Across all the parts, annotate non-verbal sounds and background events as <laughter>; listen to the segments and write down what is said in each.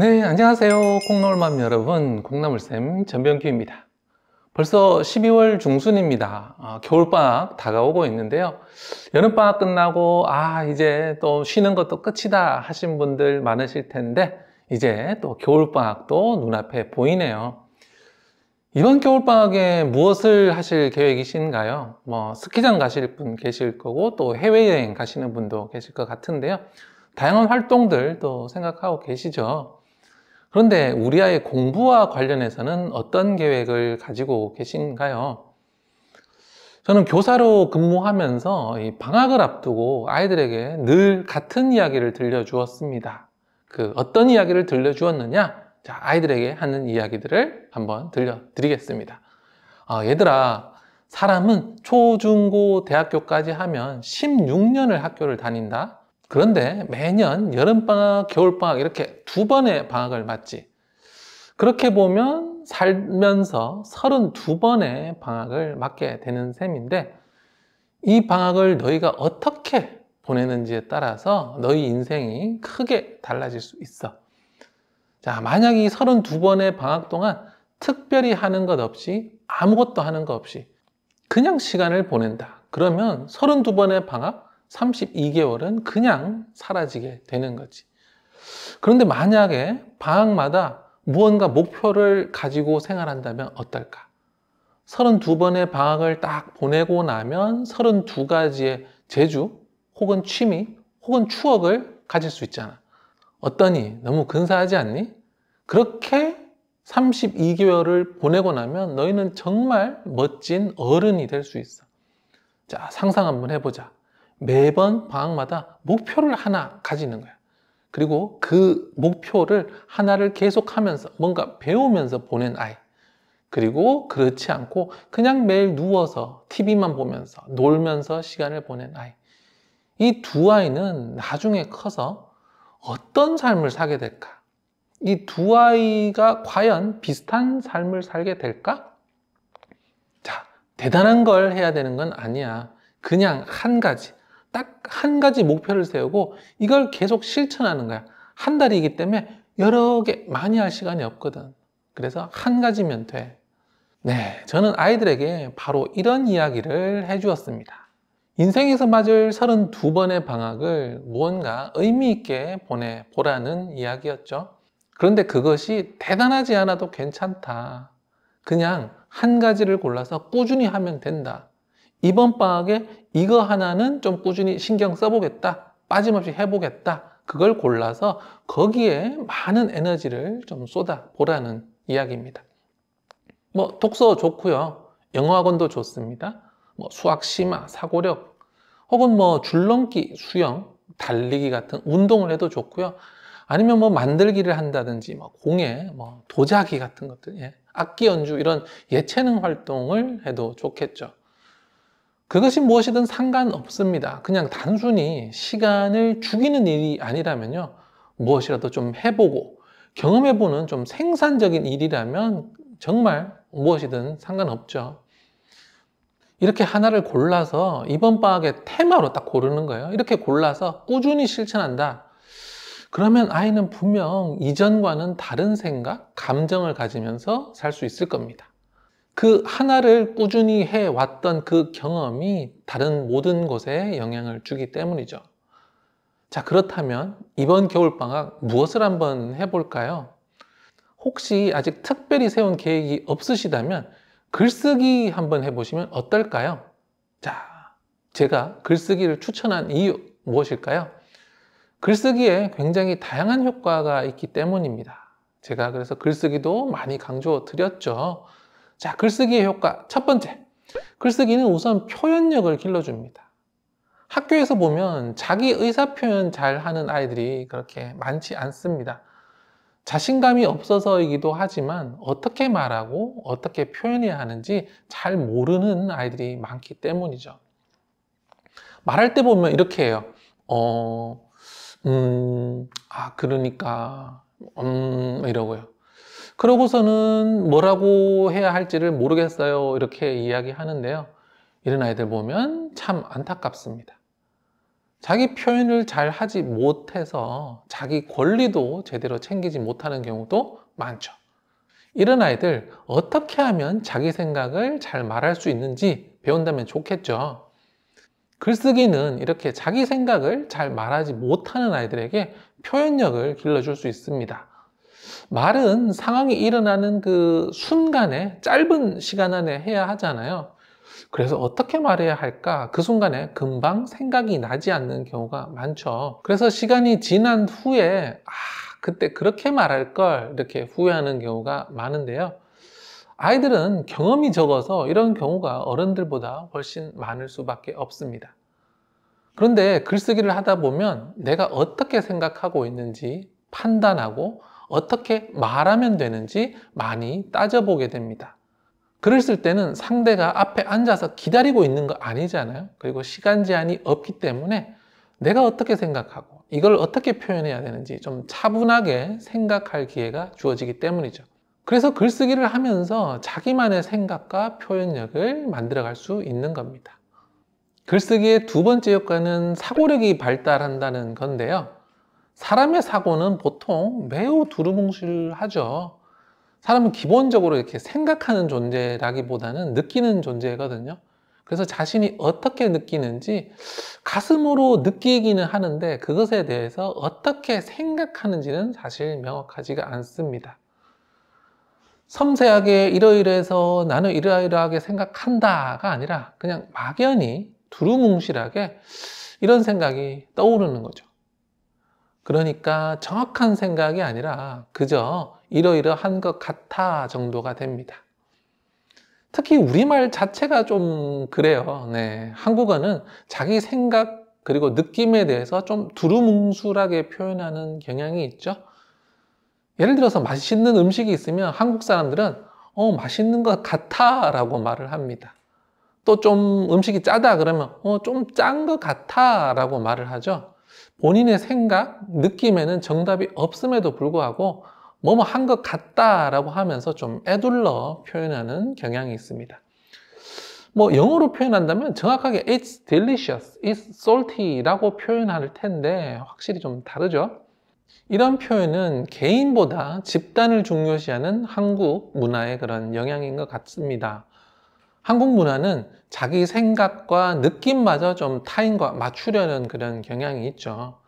네, 안녕하세요. 콩나물맘 여러분, 콩나물쌤 전병규입니다. 벌써 12월 중순입니다. 아, 겨울방학 다가오고 있는데요. 여름방학 끝나고 아 이제 또 쉬는 것도 끝이다 하신 분들 많으실 텐데 이제 또 겨울방학도 눈앞에 보이네요. 이번 겨울방학에 무엇을 하실 계획이신가요? 뭐 스키장 가실 분 계실 거고 또 해외여행 가시는 분도 계실 것 같은데요. 다양한 활동들 또 생각하고 계시죠. 그런데 우리 아이 공부와 관련해서는 어떤 계획을 가지고 계신가요? 저는 교사로 근무하면서 방학을 앞두고 아이들에게 늘 같은 이야기를 들려주었습니다. 그 어떤 이야기를 들려주었느냐? 자, 아이들에게 하는 이야기들을 한번 들려드리겠습니다. 아, 얘들아, 사람은 초, 중, 고, 대학교까지 하면 16년을 학교를 다닌다. 그런데 매년 여름방학, 겨울방학 이렇게 두 번의 방학을 맞지. 그렇게 보면 살면서 32번의 방학을 맞게 되는 셈인데 이 방학을 너희가 어떻게 보내는지에 따라서 너희 인생이 크게 달라질 수 있어. 자, 만약 이 32번의 방학 동안 특별히 하는 것 없이 아무것도 하는 것 없이 그냥 시간을 보낸다. 그러면 32번의 방학, 32개월은 그냥 사라지게 되는 거지. 그런데 만약에 방학마다 무언가 목표를 가지고 생활한다면 어떨까? 32번의 방학을 딱 보내고 나면 32가지의 재주 혹은 취미 혹은 추억을 가질 수 있잖아. 어떠니? 너무 근사하지 않니? 그렇게 32개월을 보내고 나면 너희는 정말 멋진 어른이 될 수 있어. 자, 상상 한번 해보자. 매번 방학마다 목표를 하나 가지는 거야. 그리고 그 목표를 하나를 계속하면서 뭔가 배우면서 보낸 아이. 그리고 그렇지 않고 그냥 매일 누워서 TV만 보면서 놀면서 시간을 보낸 아이. 이 두 아이는 나중에 커서 어떤 삶을 사게 될까? 이 두 아이가 과연 비슷한 삶을 살게 될까? 자, 대단한 걸 해야 되는 건 아니야. 그냥 한 가지. 딱한 가지 목표를 세우고 이걸 계속 실천하는 거야. 한 달이기 때문에 여러 개 많이 할 시간이 없거든. 그래서 한 가지면 돼. 네, 저는 아이들에게 바로 이런 이야기를 해주었습니다. 인생에서 맞을 32번의 방학을 무언가 의미 있게 보내보라는 이야기였죠. 그런데 그것이 대단하지 않아도 괜찮다. 그냥 한 가지를 골라서 꾸준히 하면 된다. 이번 방학에 이거 하나는 좀 꾸준히 신경 써보겠다. 빠짐없이 해보겠다. 그걸 골라서 거기에 많은 에너지를 좀 쏟아보라는 이야기입니다. 뭐 독서 좋고요. 영어학원도 좋습니다. 뭐 수학 심화, 사고력 혹은 뭐 줄넘기, 수영, 달리기 같은 운동을 해도 좋고요. 아니면 뭐 만들기를 한다든지 뭐 공예, 뭐 도자기 같은 것들, 예. 악기 연주 이런 예체능 활동을 해도 좋겠죠. 그것이 무엇이든 상관없습니다. 그냥 단순히 시간을 죽이는 일이 아니라면요. 무엇이라도 좀 해보고 경험해보는 좀 생산적인 일이라면 정말 무엇이든 상관없죠. 이렇게 하나를 골라서 이번 방학의 테마로 딱 고르는 거예요. 이렇게 골라서 꾸준히 실천한다. 그러면 아이는 분명 이전과는 다른 생각, 감정을 가지면서 살 수 있을 겁니다. 그 하나를 꾸준히 해왔던 그 경험이 다른 모든 것에 영향을 주기 때문이죠. 자, 그렇다면 이번 겨울방학 무엇을 한번 해볼까요? 혹시 아직 특별히 세운 계획이 없으시다면 글쓰기 한번 해보시면 어떨까요? 자, 제가 글쓰기를 추천한 이유 무엇일까요? 글쓰기에 굉장히 다양한 효과가 있기 때문입니다. 제가 그래서 글쓰기도 많이 강조 드렸죠. 자, 글쓰기의 효과. 첫 번째. 글쓰기는 우선 표현력을 길러줍니다. 학교에서 보면 자기 의사표현 잘 하는 아이들이 그렇게 많지 않습니다. 자신감이 없어서이기도 하지만 어떻게 말하고 어떻게 표현해야 하는지 잘 모르는 아이들이 많기 때문이죠. 말할 때 보면 이렇게 해요. 어, 음, 아, 그러니까, 음, 이러고요. 그러고서는 뭐라고 해야 할지를 모르겠어요. 이렇게 이야기하는데요. 이런 아이들 보면 참 안타깝습니다. 자기 표현을 잘 하지 못해서 자기 권리도 제대로 챙기지 못하는 경우도 많죠. 이런 아이들 어떻게 하면 자기 생각을 잘 말할 수 있는지 배운다면 좋겠죠. 글쓰기는 이렇게 자기 생각을 잘 말하지 못하는 아이들에게 표현력을 길러줄 수 있습니다. 말은 상황이 일어나는 그 순간에 짧은 시간 안에 해야 하잖아요. 그래서 어떻게 말해야 할까? 그 순간에 금방 생각이 나지 않는 경우가 많죠. 그래서 시간이 지난 후에, 아, 그때 그렇게 말할 걸 이렇게 후회하는 경우가 많은데요. 아이들은 경험이 적어서 이런 경우가 어른들보다 훨씬 많을 수밖에 없습니다. 그런데 글쓰기를 하다 보면 내가 어떻게 생각하고 있는지 판단하고 어떻게 말하면 되는지 많이 따져보게 됩니다. 그랬을 때는 상대가 앞에 앉아서 기다리고 있는 거 아니잖아요. 그리고 시간 제한이 없기 때문에 내가 어떻게 생각하고 이걸 어떻게 표현해야 되는지 좀 차분하게 생각할 기회가 주어지기 때문이죠. 그래서 글쓰기를 하면서 자기만의 생각과 표현력을 만들어갈 수 있는 겁니다. 글쓰기의 두 번째 효과는 사고력이 발달한다는 건데요. 사람의 사고는 보통 매우 두루뭉실하죠. 사람은 기본적으로 이렇게 생각하는 존재라기보다는 느끼는 존재거든요. 그래서 자신이 어떻게 느끼는지 가슴으로 느끼기는 하는데 그것에 대해서 어떻게 생각하는지는 사실 명확하지가 않습니다. 섬세하게 이러이러해서 나는 이러이러하게 생각한다가 아니라 그냥 막연히 두루뭉실하게 이런 생각이 떠오르는 거죠. 그러니까 정확한 생각이 아니라 그저 이러이러한 것 같아 정도가 됩니다. 특히 우리말 자체가 좀 그래요. 네. 한국어는 자기 생각 그리고 느낌에 대해서 좀 두루뭉술하게 표현하는 경향이 있죠. 예를 들어서 맛있는 음식이 있으면 한국 사람들은 어, 맛있는 것 같아 라고 말을 합니다. 또 좀 음식이 짜다 그러면 어, 좀 짠 것 같아 라고 말을 하죠. 본인의 생각, 느낌에는 정답이 없음에도 불구하고 뭐 뭐 한 것 같다라고 하면서 좀 애둘러 표현하는 경향이 있습니다. 뭐 영어로 표현한다면 정확하게 it's delicious, it's salty라고 표현할 텐데 확실히 좀 다르죠. 이런 표현은 개인보다 집단을 중요시하는 한국 문화의 그런 영향인 것 같습니다. 한국 문화는 자기 생각과 느낌마저 좀 타인과 맞추려는 그런 경향이 있죠.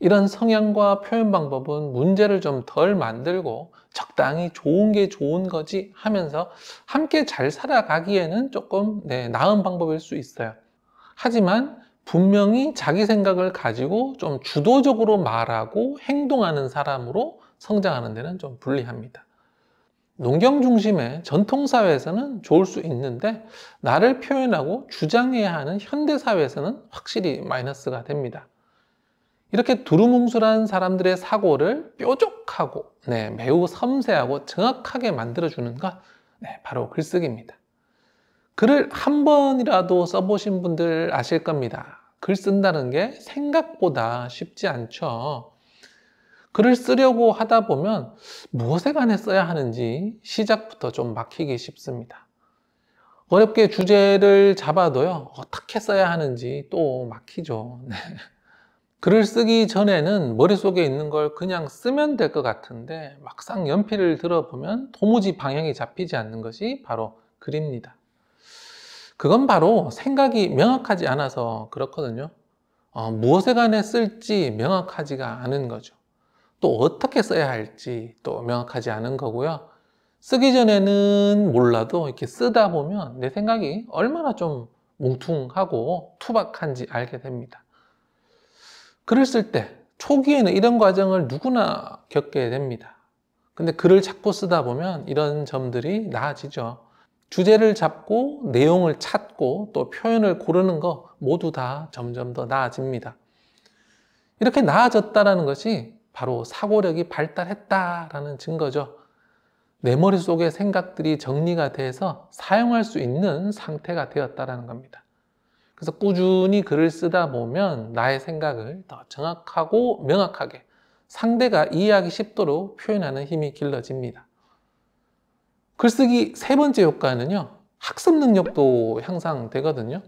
이런 성향과 표현 방법은 문제를 좀 덜 만들고 적당히 좋은 게 좋은 거지 하면서 함께 잘 살아가기에는 조금 네, 나은 방법일 수 있어요. 하지만 분명히 자기 생각을 가지고 좀 주도적으로 말하고 행동하는 사람으로 성장하는 데는 좀 불리합니다. 농경 중심의 전통사회에서는 좋을 수 있는데 나를 표현하고 주장해야 하는 현대사회에서는 확실히 마이너스가 됩니다. 이렇게 두루뭉술한 사람들의 사고를 뾰족하고 네, 매우 섬세하고 정확하게 만들어주는 것 네, 바로 글쓰기입니다. 글을 한 번이라도 써보신 분들 아실 겁니다. 글 쓴다는 게 생각보다 쉽지 않죠. 글을 쓰려고 하다 보면 무엇에 관해 써야 하는지 시작부터 좀 막히기 쉽습니다. 어렵게 주제를 잡아도요, 어떻게 써야 하는지 또 막히죠. <laughs> 네. 글을 쓰기 전에는 머릿속에 있는 걸 그냥 쓰면 될 것 같은데 막상 연필을 들어보면 도무지 방향이 잡히지 않는 것이 바로 글입니다. 그건 바로 생각이 명확하지 않아서 그렇거든요. 어, 무엇에 관해 쓸지 명확하지가 않은 거죠. 또 어떻게 써야 할지 또 명확하지 않은 거고요. 쓰기 전에는 몰라도 이렇게 쓰다 보면 내 생각이 얼마나 좀 뭉퉁하고 투박한지 알게 됩니다. 글을 때 초기에는 이런 과정을 누구나 겪게 됩니다. 근데 글을 자꾸 쓰다 보면 이런 점들이 나아지죠. 주제를 잡고 내용을 찾고 또 표현을 고르는 거 모두 다 점점 더 나아집니다. 이렇게 나아졌다라는 것이 바로 사고력이 발달했다라는 증거죠. 내 머릿속의 생각들이 정리가 돼서 사용할 수 있는 상태가 되었다라는 겁니다. 그래서 꾸준히 글을 쓰다 보면 나의 생각을 더 정확하고 명확하게 상대가 이해하기 쉽도록 표현하는 힘이 길러집니다. 글쓰기 세 번째 효과는요. 학습 능력도 향상되거든요.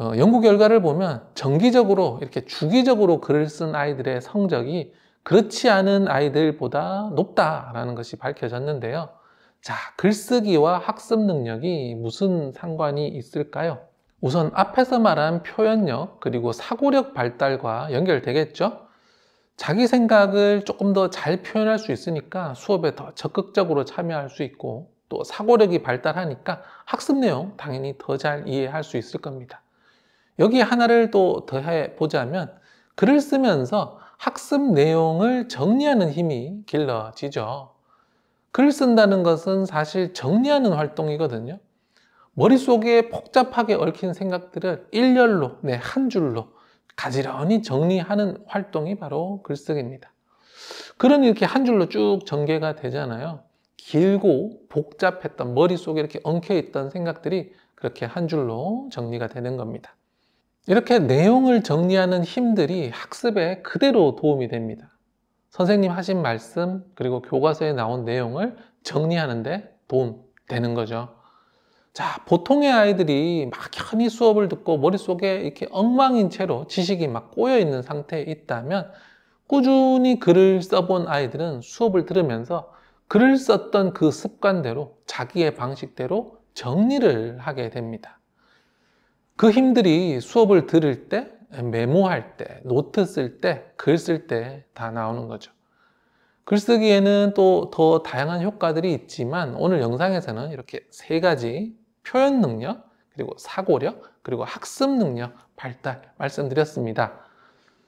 어, 연구 결과를 보면 정기적으로 이렇게 주기적으로 글을 쓴 아이들의 성적이 그렇지 않은 아이들보다 높다라는 것이 밝혀졌는데요. 자, 글쓰기와 학습 능력이 무슨 상관이 있을까요? 우선 앞에서 말한 표현력 그리고 사고력 발달과 연결되겠죠? 자기 생각을 조금 더 잘 표현할 수 있으니까 수업에 더 적극적으로 참여할 수 있고 또 사고력이 발달하니까 학습 내용 당연히 더 잘 이해할 수 있을 겁니다. 여기 하나를 또 더해 보자면 글을 쓰면서 학습 내용을 정리하는 힘이 길러지죠. 글 쓴다는 것은 사실 정리하는 활동이거든요. 머릿속에 복잡하게 얽힌 생각들을 일렬로, 네, 한 줄로 가지런히 정리하는 활동이 바로 글쓰기입니다. 그런 이렇게 한 줄로 쭉 전개가 되잖아요. 길고 복잡했던 머릿속에 이렇게 엉켜있던 생각들이 그렇게 한 줄로 정리가 되는 겁니다. 이렇게 내용을 정리하는 힘들이 학습에 그대로 도움이 됩니다. 선생님 하신 말씀 그리고 교과서에 나온 내용을 정리하는데 도움 되는 거죠. 자, 보통의 아이들이 막연히 수업을 듣고 머릿속에 이렇게 엉망인 채로 지식이 막 꼬여 있는 상태에 있다면 꾸준히 글을 써본 아이들은 수업을 들으면서 글을 썼던 그 습관대로 자기의 방식대로 정리를 하게 됩니다. 그 힘들이 수업을 들을 때, 메모할 때, 노트 쓸 때, 글 쓸 때 다 나오는 거죠. 글쓰기에는 또 더 다양한 효과들이 있지만 오늘 영상에서는 이렇게 세 가지 표현 능력, 그리고 사고력, 그리고 학습 능력 발달 말씀드렸습니다.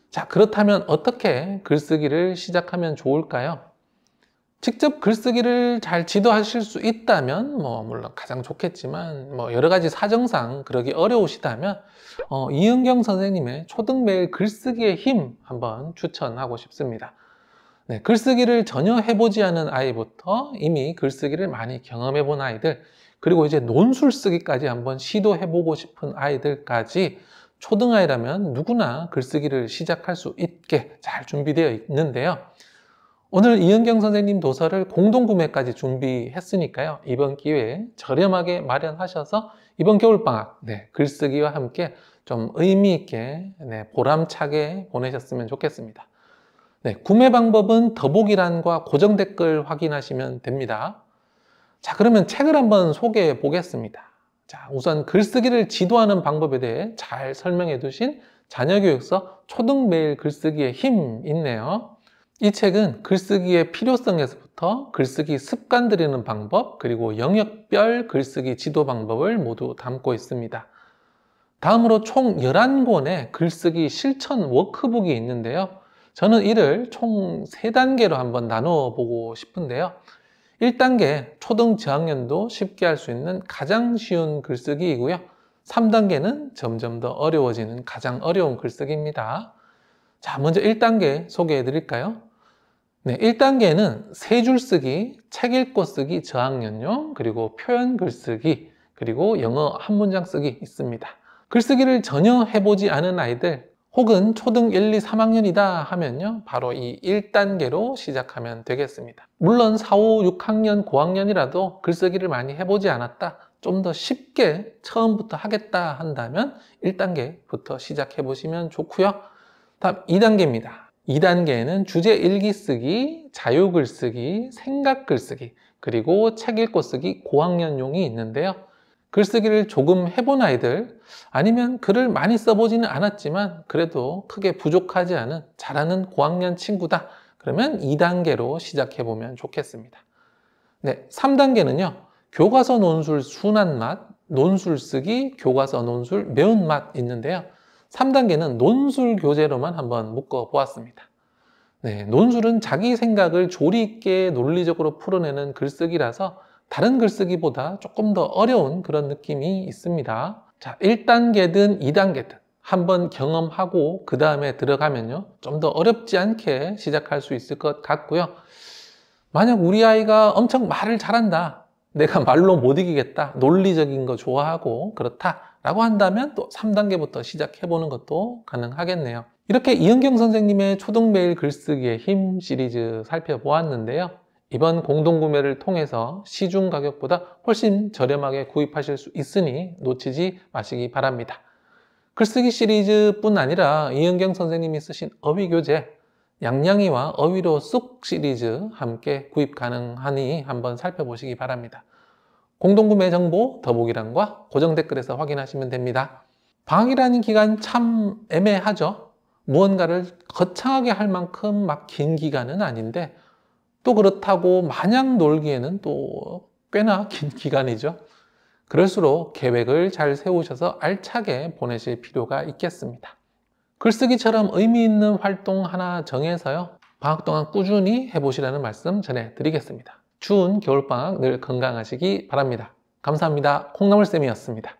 자, 그렇다면 어떻게 글쓰기를 시작하면 좋을까요? 직접 글쓰기를 잘 지도하실 수 있다면 뭐 물론 가장 좋겠지만 뭐 여러 가지 사정상 그러기 어려우시다면 어, 이은경 선생님의 초등 매일 글쓰기의 힘 한번 추천하고 싶습니다. 네, 글쓰기를 전혀 해보지 않은 아이부터 이미 글쓰기를 많이 경험해 본 아이들 그리고 이제 논술 쓰기까지 한번 시도해 보고 싶은 아이들까지 초등아이라면 누구나 글쓰기를 시작할 수 있게 잘 준비되어 있는데요. 오늘 이은경 선생님 도서를 공동구매까지 준비했으니까요. 이번 기회에 저렴하게 마련하셔서 이번 겨울방학 네, 글쓰기와 함께 좀 의미 있게 네, 보람차게 보내셨으면 좋겠습니다. 네, 구매 방법은 더보기란과 고정 댓글 확인하시면 됩니다. 자, 그러면 책을 한번 소개해 보겠습니다. 자, 우선 글쓰기를 지도하는 방법에 대해 잘 설명해 두신 자녀교육서 초등 매일 글쓰기의 힘 있네요. 이 책은 글쓰기의 필요성에서부터 글쓰기 습관 들이는 방법, 그리고 영역별 글쓰기 지도 방법을 모두 담고 있습니다. 다음으로 총 11권의 글쓰기 실천 워크북이 있는데요. 저는 이를 총 3단계로 한번 나누어 보고 싶은데요. 1단계 초등 저학년도 쉽게 할 수 있는 가장 쉬운 글쓰기이고요. 3단계는 점점 더 어려워지는 가장 어려운 글쓰기입니다. 자, 먼저 1단계 소개해 드릴까요? 네, 1단계는 세 줄 쓰기, 책 읽고 쓰기, 저학년용, 그리고 표현 글쓰기, 그리고 영어 한 문장 쓰기 있습니다. 글쓰기를 전혀 해보지 않은 아이들 혹은 초등 1, 2, 3학년이다 하면요. 바로 이 1단계로 시작하면 되겠습니다. 물론 4, 5, 6학년, 고학년이라도 글쓰기를 많이 해보지 않았다. 좀 더 쉽게 처음부터 하겠다 한다면 1단계부터 시작해 보시면 좋고요. 다음 2단계입니다. 2단계에는 주제 일기 쓰기, 자유 글쓰기, 생각 글쓰기, 그리고 책 읽고 쓰기 고학년용이 있는데요. 글쓰기를 조금 해본 아이들, 아니면 글을 많이 써보지는 않았지만 그래도 크게 부족하지 않은 잘하는 고학년 친구다. 그러면 2단계로 시작해보면 좋겠습니다. 네, 3단계는요. 교과서 논술 순한 맛, 논술 쓰기, 교과서 논술 매운맛 있는데요. 3단계는 논술 교재로만 한번 묶어보았습니다. 네, 논술은 자기 생각을 조리 있게 논리적으로 풀어내는 글쓰기라서 다른 글쓰기보다 조금 더 어려운 그런 느낌이 있습니다. 자, 1단계든 2단계든 한번 경험하고 그 다음에 들어가면요. 좀 더 어렵지 않게 시작할 수 있을 것 같고요. 만약 우리 아이가 엄청 말을 잘한다. 내가 말로 못 이기겠다. 논리적인 거 좋아하고 그렇다. 라고 한다면 또 3단계부터 시작해보는 것도 가능하겠네요. 이렇게 이은경 선생님의 초등 매일 글쓰기의 힘 시리즈 살펴보았는데요. 이번 공동구매를 통해서 시중 가격보다 훨씬 저렴하게 구입하실 수 있으니 놓치지 마시기 바랍니다. 글쓰기 시리즈뿐 아니라 이은경 선생님이 쓰신 어휘 교재 양양이와 어휘로 쑥 시리즈 함께 구입 가능하니 한번 살펴보시기 바랍니다. 공동구매 정보 더보기란과 고정 댓글에서 확인하시면 됩니다. 방학이라는 기간 참 애매하죠. 무언가를 거창하게 할 만큼 막 긴 기간은 아닌데 또 그렇다고 마냥 놀기에는 또 꽤나 긴 <laughs> 기간이죠. 그럴수록 계획을 잘 세우셔서 알차게 보내실 필요가 있겠습니다. 글쓰기처럼 의미 있는 활동 하나 정해서요. 방학 동안 꾸준히 해보시라는 말씀 전해드리겠습니다. 추운 겨울방학 늘 건강하시기 바랍니다. 감사합니다. 콩나물쌤이었습니다.